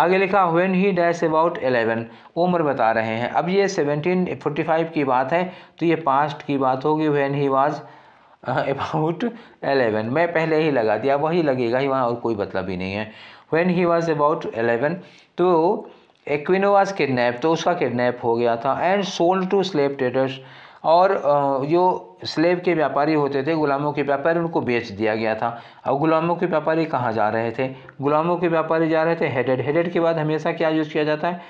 आगे लिखा when he dash about eleven उम्र बता रहे हैं अब ये सेवनटीन फोर्टी फाइव की बात है तो ये पास्ट की बात होगी when he was about eleven मैं पहले ही लगा दिया वही लगेगा ही वहाँ और कोई मतलब ही नहीं है when he was about eleven तो एक्विनो वाज किडनेप तो उसका किडनेप हो गया था and sold to slave traders और जो स्लेब के व्यापारी होते थे गुलामों के व्यापारी उनको बेच दिया गया था अब गुलामों के व्यापारी कहाँ जा रहे थे गुलामों के व्यापारी जा रहे थे हेडेड हेडेड के बाद हमेशा क्या यूज़ किया जाता है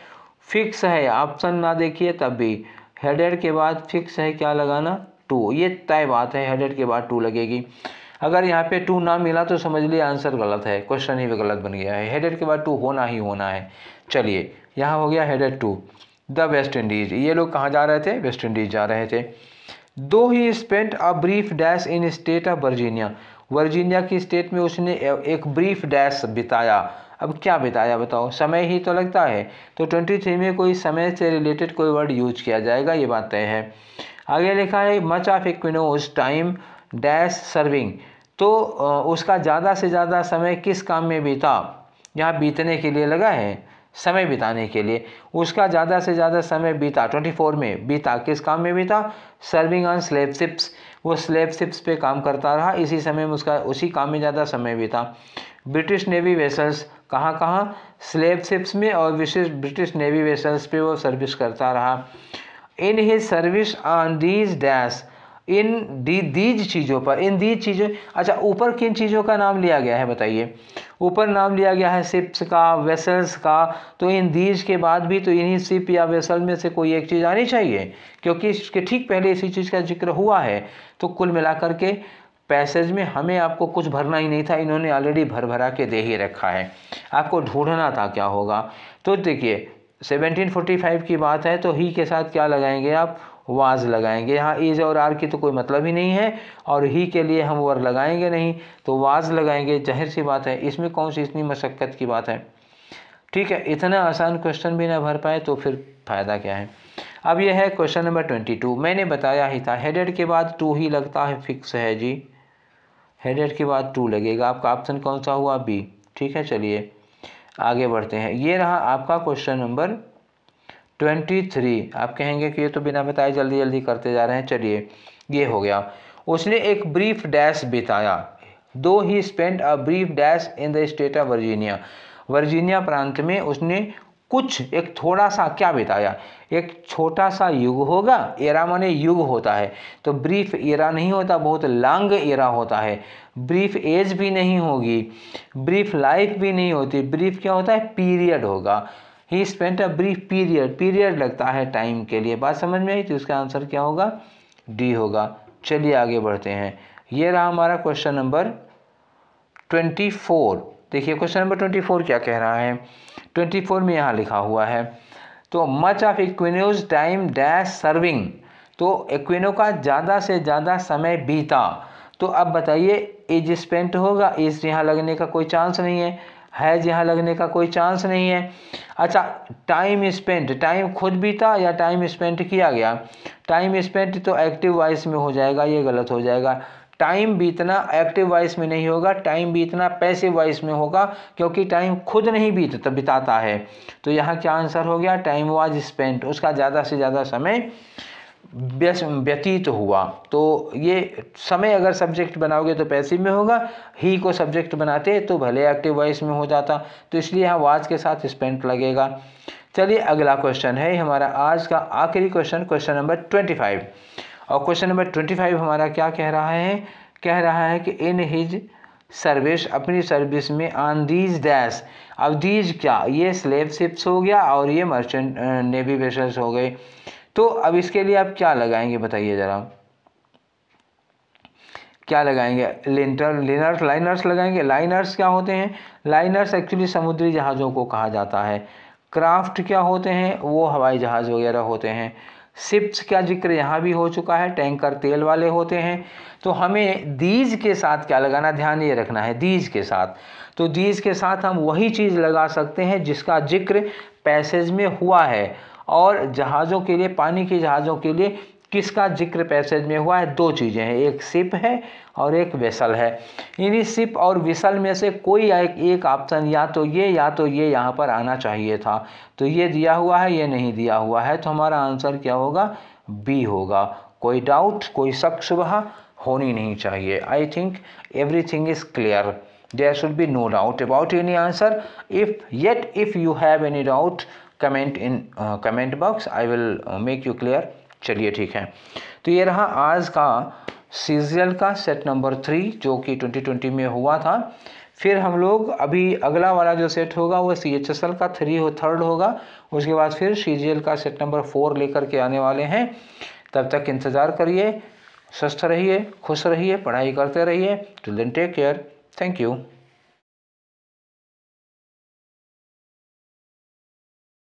फिक्स है ऑप्शन ना देखिए तब भी हेडेड के बाद फिक्स है क्या लगाना टू ये तय बात है हेडेड के बाद टू लगेगी अगर यहाँ पे टू ना मिला तो समझ लिए आंसर गलत है क्वेश्चन ही गलत बन गया है हेडेड के बाद टू होना ही होना है चलिए यहाँ हो गया headed to the West Indies ये लोग कहाँ जा रहे थे वेस्ट इंडीज़ जा रहे थे though he spent a brief dash in state of Virginia Virginia की स्टेट में उसने एक ब्रीफ डैश बिताया अब क्या बिताया बताओ समय ही तो लगता है तो ट्वेंटी थ्री में कोई समय से रिलेटेड कोई वर्ड यूज किया जाएगा ये बात तय है आगे लिखा है मच ऑफ उस टाइम डैश सर्विंग तो उसका ज़्यादा से ज़्यादा समय किस काम में बीता यहाँ बीतने के लिए लगा है समय बिताने के लिए उसका ज़्यादा से ज़्यादा समय बीता 24 में बीता किस काम में बीता सर्विंग ऑन स्लेब शिप्स वो स्लेब शिप्स पे काम करता रहा इसी समय में उसका उसी काम में ज़्यादा समय बीता ब्रिटिश नेवी वेसल्स कहाँ कहाँ स्लेब शिप्स में और विशेष ब्रिटिश नेवी वेसल्स पे वो सर्विस करता रहा in he service on these dash in the these चीज़ों पर इन दीज चीज़ों अच्छा ऊपर किन चीज़ों का नाम लिया गया है बताइए ऊपर नाम लिया गया है सिप्स का वेसल्स का तो इन दीज के बाद भी तो इन्हीं सिप या वेसल में से कोई एक चीज़ आनी चाहिए क्योंकि इसके ठीक पहले इसी चीज़ का जिक्र हुआ है तो कुल मिलाकर के पैसेज में हमें आपको कुछ भरना ही नहीं था इन्होंने ऑलरेडी भर भरा के दे ही रखा है आपको ढूंढना था क्या होगा तो देखिए 1745 की बात है तो ही के साथ क्या लगाएंगे आप वाज लगाएंगे यहाँ इज और आर की तो कोई मतलब ही नहीं है और ही के लिए हम वर लगाएंगे नहीं तो वाज लगाएंगे जहर सी बात है इसमें कौन सी इतनी मशक्क़त की बात है ठीक है इतना आसान क्वेश्चन भी ना भर पाए तो फिर फ़ायदा क्या है अब यह है क्वेश्चन नंबर ट्वेंटी टू मैंने बताया ही था हेडेड के बाद टू ही लगता है फिक्स है जी हेडेड के बाद टू लगेगा आपका ऑप्शन कौन सा हुआ बी ठीक है चलिए आगे बढ़ते हैं ये रहा आपका क्वेश्चन नंबर ट्वेंटी थ्री आप कहेंगे कि ये तो बिना बताए जल्दी जल्दी करते जा रहे हैं चलिए ये हो गया उसने एक ब्रीफ डैश बिताया though he spent a brief dash in the state of Virginia Virginia प्रांत में उसने कुछ एक थोड़ा सा क्या बिताया एक छोटा सा युग होगा एरा माने युग होता है तो ब्रीफ एरा नहीं होता बहुत लॉन्ग एरा होता है ब्रीफ एज भी नहीं होगी ब्रीफ लाइफ भी नहीं होती ब्रीफ क्या होता है पीरियड होगा he spent a brief period period लगता है टाइम के लिए बात समझ में आई तो इसका आंसर क्या होगा डी होगा चलिए आगे बढ़ते हैं ये रहा हमारा क्वेश्चन नंबर ट्वेंटी फोर देखिए क्वेश्चन नंबर ट्वेंटी फोर क्या कह रहा है ट्वेंटी फोर में यहाँ लिखा हुआ है तो much of Equiano's time dash serving तो इक्विनो का ज़्यादा से ज़्यादा समय बीता तो अब बताइए इज स्पेंट होगा इज यहाँ लगने का कोई चांस नहीं है हैज़ यहाँ लगने का कोई चांस नहीं है अच्छा टाइम स्पेंट टाइम खुद बीता या टाइम स्पेंट किया गया टाइम स्पेंट तो एक्टिव वॉइस में हो जाएगा ये गलत हो जाएगा टाइम बीतना एक्टिव वॉइस में नहीं होगा टाइम बीतना पैसिव वॉइस में होगा क्योंकि टाइम खुद नहीं बीतता बिताता है तो यहाँ क्या आंसर हो गया टाइम वाज स्पेंट उसका ज़्यादा से ज़्यादा समय व्यतीत तो हुआ तो ये समय अगर सब्जेक्ट बनाओगे तो पैसिव में होगा ही को सब्जेक्ट बनाते तो भले एक्टिव वॉइस में हो जाता तो इसलिए यहाँ वाज के साथ स्पेंट लगेगा चलिए अगला क्वेश्चन है हमारा आज का आखिरी question question number twenty five और क्वेश्चन नंबर ट्वेंटी फाइव हमारा क्या कह रहा है कह रहा है कि इन हिज सर्विस अपनी सर्विस में ऑन दीज डैश अब दीज क्या ये स्लेव शिप्स हो गया और ये मर्चेंट नेवी वेसल्स हो गए तो अब इसके लिए आप क्या लगाएंगे बताइए ज़रा क्या लगाएंगे लेंटर लेनर्स लाइनर्स लगाएंगे लाइनर्स क्या होते हैं लाइनर्स एक्चुअली समुद्री जहाज़ों को कहा जाता है क्राफ्ट क्या होते हैं वो हवाई जहाज़ वगैरह होते हैं सिप्स का जिक्र यहाँ भी हो चुका है टैंकर तेल वाले होते हैं तो हमें दीज के साथ क्या लगाना ध्यान ये रखना है दीज के साथ तो दीज के साथ हम वही चीज़ लगा सकते हैं जिसका जिक्र पैसेज में हुआ है और जहाज़ों के लिए पानी के जहाज़ों के लिए किसका जिक्र पैसेज में हुआ है दो चीज़ें हैं एक सिप है और एक वेसल है इन्हीं सिप और विसल में से कोई एक एक ऑप्शन या तो ये या तो ये यहाँ पर आना चाहिए था तो ये दिया हुआ है ये नहीं दिया हुआ है तो हमारा आंसर क्या होगा बी होगा कोई डाउट कोई शक सुबह होनी नहीं चाहिए I think everything is clear there should be no doubt about any answer if yet if you have any doubt comment in comment box I will make you clear चलिए ठीक है तो ये रहा आज का सीजियल का सेट नंबर थ्री जो कि 2020 में हुआ था फिर हम लोग अभी अगला वाला जो सेट होगा वो सी एच एस एल का थ्री हो थर्ड होगा उसके बाद फिर सी जी एल का सेट नंबर फोर लेकर के आने वाले हैं तब तक इंतज़ार करिए स्वस्थ रहिए खुश रहिए पढ़ाई करते रहिए टू दिन टेक केयर थैंक यू